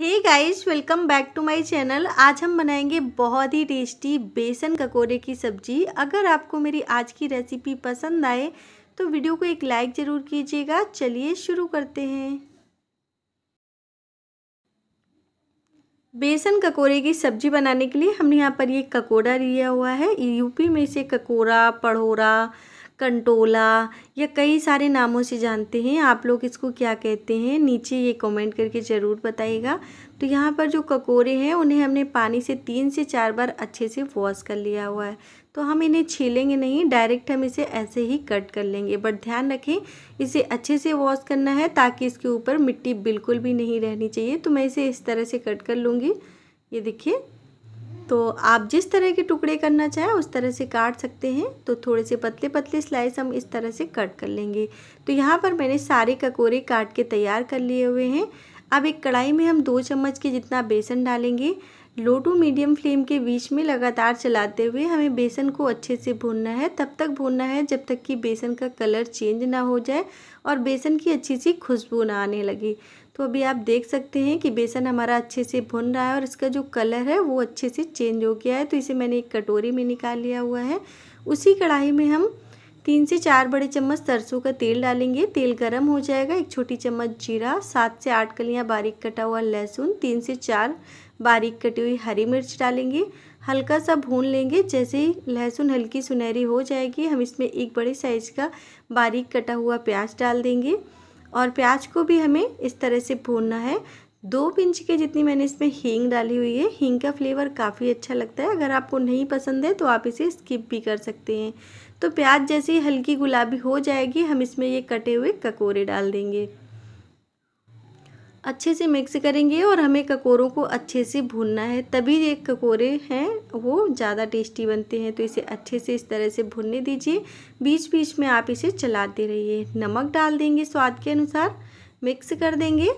hey guys welcome back to my channel आज हम बनाएंगे बहुत ही टेस्टी बेसन ककोरे की सब्ज़ी अगर आपको मेरी आज की रेसिपी पसंद आए तो वीडियो को एक लाइक ज़रूर कीजिएगा चलिए शुरू करते हैं बेसन ककोरे की सब्ज़ी बनाने के लिए हमने यहाँ पर ये ककोड़ा लिया हुआ है यूपी में इसे ककोड़ा पढ़ोरा कंटोला या कई सारे नामों से जानते हैं आप लोग इसको क्या कहते हैं नीचे ये कमेंट करके ज़रूर बताइएगा तो यहाँ पर जो ककोरे हैं उन्हें हमने पानी से तीन से चार बार अच्छे से वॉश कर लिया हुआ है तो हम इन्हें छीलेंगे नहीं डायरेक्ट हम इसे ऐसे ही कट कर लेंगे बट ध्यान रखें इसे अच्छे से वॉश करना है ताकि इसके ऊपर मिट्टी बिल्कुल भी नहीं रहनी चाहिए तो मैं इसे इस तरह से कट कर लूँगी ये देखिए तो आप जिस तरह के टुकड़े करना चाहें उस तरह से काट सकते हैं तो थोड़े से पतले पतले स्लाइस हम इस तरह से कट कर लेंगे तो यहाँ पर मैंने सारे ककोरे काट के तैयार कर लिए हुए हैं अब एक कढ़ाई में हम दो चम्मच के जितना बेसन डालेंगे लो टू मीडियम फ्लेम के बीच में लगातार चलाते हुए हमें बेसन को अच्छे से भूनना है तब तक भूनना है जब तक कि बेसन का कलर चेंज ना हो जाए और बेसन की अच्छी सी खुशबू ना आने लगे तो अभी आप देख सकते हैं कि बेसन हमारा अच्छे से भुन रहा है और इसका जो कलर है वो अच्छे से चेंज हो गया है तो इसे मैंने एक कटोरी में निकाल लिया हुआ है उसी कढ़ाई में हम तीन से चार बड़े चम्मच सरसों का तेल डालेंगे तेल गर्म हो जाएगा एक छोटी चम्मच जीरा सात से आठ कलियाँ बारीक कटा हुआ लहसुन तीन से चार बारीक कटी हुई हरी मिर्च डालेंगे हल्का सा भून लेंगे जैसे ही लहसुन हल्की सुनहरी हो जाएगी हम इसमें एक बड़े साइज का बारीक कटा हुआ प्याज डाल देंगे और प्याज को भी हमें इस तरह से भूनना है दो पिंच के जितनी मैंने इसमें हींग डाली हुई है हींग का फ्लेवर काफ़ी अच्छा लगता है अगर आपको नहीं पसंद है तो आप इसे स्किप भी कर सकते हैं तो प्याज जैसे हल्की गुलाबी हो जाएगी हम इसमें ये कटे हुए ककोरे डाल देंगे अच्छे से मिक्स करेंगे और हमें ककोरों को अच्छे से भूनना है तभी ये ककोरे हैं वो ज़्यादा टेस्टी बनते हैं तो इसे अच्छे से इस तरह से भूनने दीजिए बीच बीच में आप इसे चलाते रहिए नमक डाल देंगे स्वाद के अनुसार मिक्स कर देंगे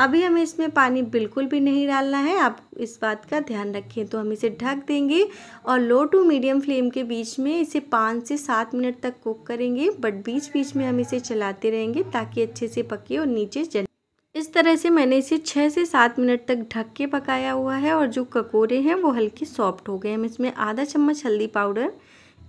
अभी हमें इसमें पानी बिल्कुल भी नहीं डालना है आप इस बात का ध्यान रखें तो हम इसे ढक देंगे और लो टू मीडियम फ्लेम के बीच में इसे पाँच से सात मिनट तक कुक करेंगे बट बीच बीच में हम इसे चलाते रहेंगे ताकि अच्छे से पके और नीचे जल इस तरह से मैंने इसे छः से सात मिनट तक ढक के पकाया हुआ है और जो ककोरे हैं वो हल्के सॉफ्ट हो गए हम इसमें आधा चम्मच हल्दी पाउडर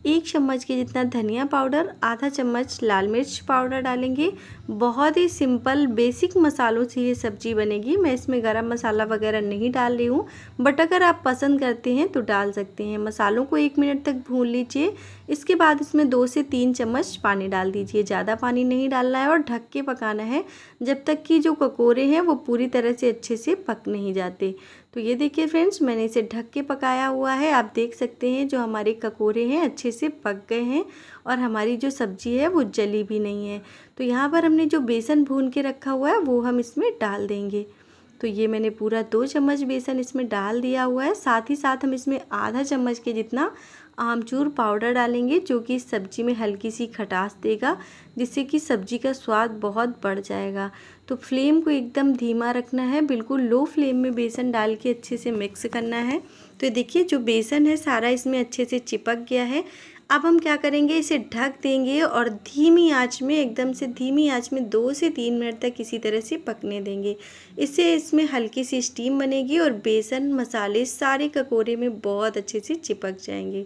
एक चम्मच के जितना धनिया पाउडर आधा चम्मच लाल मिर्च पाउडर डालेंगे बहुत ही सिंपल बेसिक मसालों से ये सब्जी बनेगी मैं इसमें गरम मसाला वगैरह नहीं डाल रही हूँ बट अगर आप पसंद करते हैं तो डाल सकते हैं मसालों को एक मिनट तक भून लीजिए इसके बाद इसमें दो से तीन चम्मच पानी डाल दीजिए ज़्यादा पानी नहीं डालना है और ढक के पकाना है जब तक कि जो ककोरे हैं वो पूरी तरह से अच्छे से पक नहीं जाते तो ये देखिए फ्रेंड्स मैंने इसे ढक के पकाया हुआ है आप देख सकते हैं जो हमारे ककोरे हैं अच्छे से पक गए हैं और हमारी जो सब्ज़ी है वो जली भी नहीं है तो यहाँ पर हमने जो बेसन भून के रखा हुआ है वो हम इसमें डाल देंगे तो ये मैंने पूरा दो चम्मच बेसन इसमें डाल दिया हुआ है साथ ही साथ हम इसमें आधा चम्मच के जितना आमचूर पाउडर डालेंगे जो कि सब्जी में हल्की सी खटास देगा जिससे कि सब्जी का स्वाद बहुत बढ़ जाएगा तो फ्लेम को एकदम धीमा रखना है बिल्कुल लो फ्लेम में बेसन डाल के अच्छे से मिक्स करना है तो देखिए जो बेसन है सारा इसमें अच्छे से चिपक गया है अब हम क्या करेंगे इसे ढक देंगे और धीमी आंच में एकदम से धीमी आंच में दो से तीन मिनट तक इसी तरह से पकने देंगे इससे इसमें हल्की सी स्टीम बनेगी और बेसन मसाले सारे ककोरे में बहुत अच्छे से चिपक जाएंगे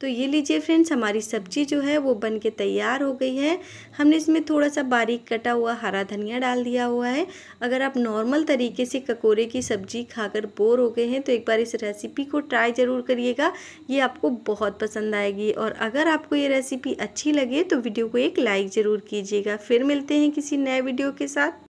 तो ये लीजिए फ्रेंड्स हमारी सब्जी जो है वो बन के तैयार हो गई है हमने इसमें थोड़ा सा बारीक कटा हुआ हरा धनिया डाल दिया हुआ है अगर आप नॉर्मल तरीके से ककोरे की सब्जी खाकर बोर हो गए हैं तो एक बार इस रेसिपी को ट्राई ज़रूर करिएगा ये आपको बहुत पसंद आएगी और अगर आपको ये रेसिपी अच्छी लगे तो वीडियो को एक लाइक ज़रूर कीजिएगा फिर मिलते हैं किसी नए वीडियो के साथ